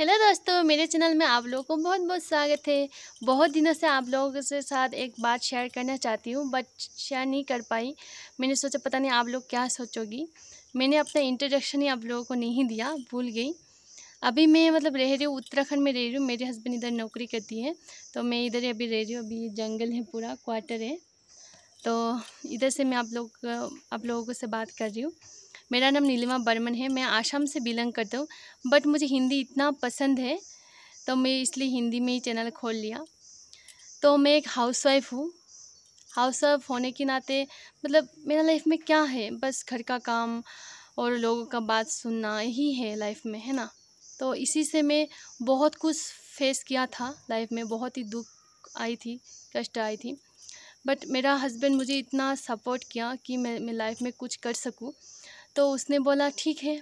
hello दोस्तों मेरे channel में आप लोगों को बहुत बहुत स्वागत है बहुत दिनों से आप लोगों के साथ एक बात शेयर करना चाहती हूँ बट शेयर नहीं कर पाई मैंने सोचा पता नहीं आप लोग क्या सोचोगी मैंने अपना इंट्रोडक्शन ही आप लोगों को नहीं दिया भूल गई अभी मैं मतलब रह रही हूँ उत्तराखंड में रह रही हूँ मेरे हस्बैंड इधर नौकरी करती है तो मैं इधर अभी रह रही हूँ अभी जंगल है पूरा क्वार्टर है तो इधर से मैं आप लोग आप लोगों से बात कर रही हूँ मेरा नाम नीलिमा बर्मन है मैं आसाम से बिलोंग करता हूँ बट मुझे हिंदी इतना पसंद है तो मैं इसलिए हिंदी में ही चैनल खोल लिया तो मैं एक हाउस वाइफ हूँ हाउस वाइफ होने के नाते मतलब मेरा लाइफ में क्या है बस घर का काम और लोगों का बात सुनना ही है लाइफ में है ना तो इसी से मैं बहुत कुछ फेस किया था लाइफ में बहुत ही दुख आई थी कष्ट आई थी बट मेरा हस्बैंड मुझे इतना सपोर्ट किया कि मैं मैं लाइफ में कुछ कर सकूँ तो उसने बोला ठीक है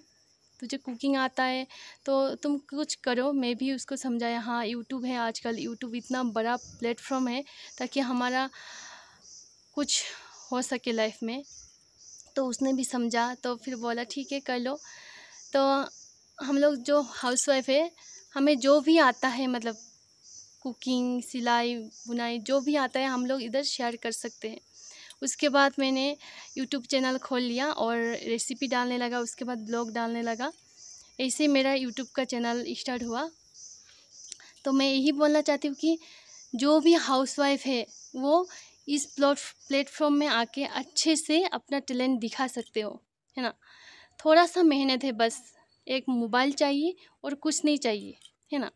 तुझे कुकिंग आता है तो तुम कुछ करो मैं भी उसको समझाया हाँ यूट्यूब है आजकल यूट्यूब इतना बड़ा प्लेटफॉर्म है ताकि हमारा कुछ हो सके लाइफ में तो उसने भी समझा तो फिर बोला ठीक है कर लो तो हम लोग जो हाउसवाइफ है हमें जो भी आता है मतलब कुकिंग सिलाई बुनाई जो भी आता है हम लोग इधर शेयर कर सकते हैं उसके बाद मैंने यूट्यूब चैनल खोल लिया और रेसिपी डालने लगा उसके बाद ब्लॉग डालने लगा ऐसे मेरा यूट्यूब का चैनल स्टार्ट हुआ तो मैं यही बोलना चाहती हूँ कि जो भी हाउसवाइफ है वो इस प्लॉट प्लेटफॉर्म में आके अच्छे से अपना टैलेंट दिखा सकते हो है ना थोड़ा सा मेहनत है बस एक मोबाइल चाहिए और कुछ नहीं चाहिए है ना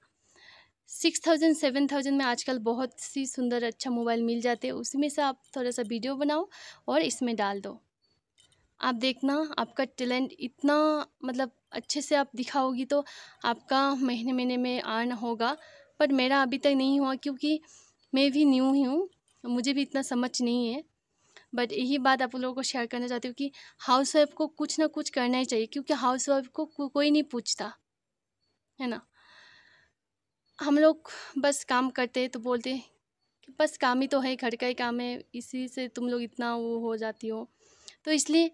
सिक्स थाउजेंड सेवन थाउजेंड में आजकल बहुत सी सुंदर अच्छा मोबाइल मिल जाते हैं उसी में से आप थोड़ा सा वीडियो बनाओ और इसमें डाल दो आप देखना आपका टैलेंट इतना मतलब अच्छे से आप दिखाओगी तो आपका महीने महीने में अर्न होगा पर मेरा अभी तक नहीं हुआ क्योंकि मैं भी न्यू ही हूँ मुझे भी इतना समझ नहीं है बट यही बात आप लोगों को शेयर करना चाहती हूँ कि हाउस वाइफ को कुछ ना कुछ करना ही चाहिए क्योंकि हाउस वाइफ को कोई नहीं पूछता है ना हम लोग बस काम करते तो बोलते कि बस काम ही तो है घर का ही काम है इसी से तुम लोग इतना वो हो जाती हो तो इसलिए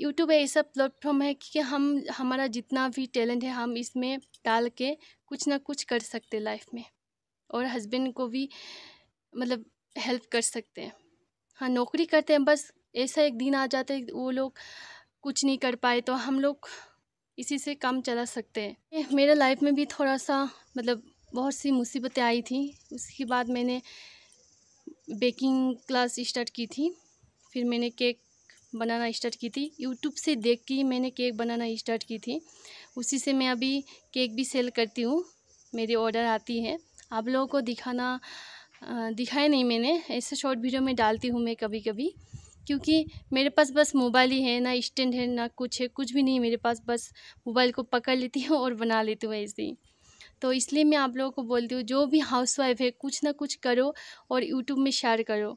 यूट्यूब ऐसा प्लेटफॉर्म है कि हम हमारा जितना भी टैलेंट है हम इसमें डाल के कुछ ना कुछ कर सकते लाइफ में और हस्बैंड को भी मतलब हेल्प कर सकते हैं हाँ नौकरी करते हैं बस ऐसा एक दिन आ जाता है वो लोग कुछ नहीं कर पाए तो हम लोग इसी से काम चला सकते हैं मेरा लाइफ में भी थोड़ा सा मतलब बहुत सी मुसीबतें आई थी उसके बाद मैंने बेकिंग क्लास स्टार्ट की थी फिर मैंने केक बनाना स्टार्ट की थी यूट्यूब से देख के ही मैंने केक बनाना स्टार्ट की थी उसी से मैं अभी केक भी सेल करती हूँ मेरी ऑर्डर आती है आप लोगों को दिखाना दिखाया नहीं मैंने ऐसे शॉर्ट वीडियो में डालती हूँ मैं कभी कभी क्योंकि मेरे पास बस मोबाइल ही है ना स्टैंड है ना कुछ है कुछ भी नहीं मेरे पास बस मोबाइल को पकड़ लेती हूँ और बना लेती हूँ ऐसे ही तो इसलिए मैं आप लोगों को बोलती हूँ जो भी हाउस वाइफ है कुछ ना कुछ करो और यूट्यूब में शेयर करो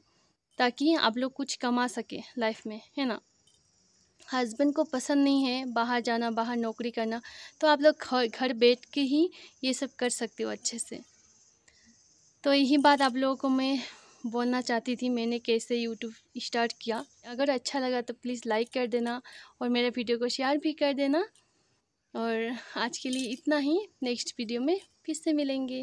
ताकि आप लोग कुछ कमा सके लाइफ में है ना हस्बैंड को पसंद नहीं है बाहर जाना बाहर नौकरी करना तो आप लोग घर घर बैठ के ही ये सब कर सकते हो अच्छे से तो यही बात आप लोगों को मैं बोलना चाहती थी मैंने कैसे यूट्यूब स्टार्ट किया अगर अच्छा लगा तो प्लीज़ लाइक कर देना और मेरे वीडियो को शेयर भी कर देना और आज के लिए इतना ही नेक्स्ट वीडियो में फिर से मिलेंगे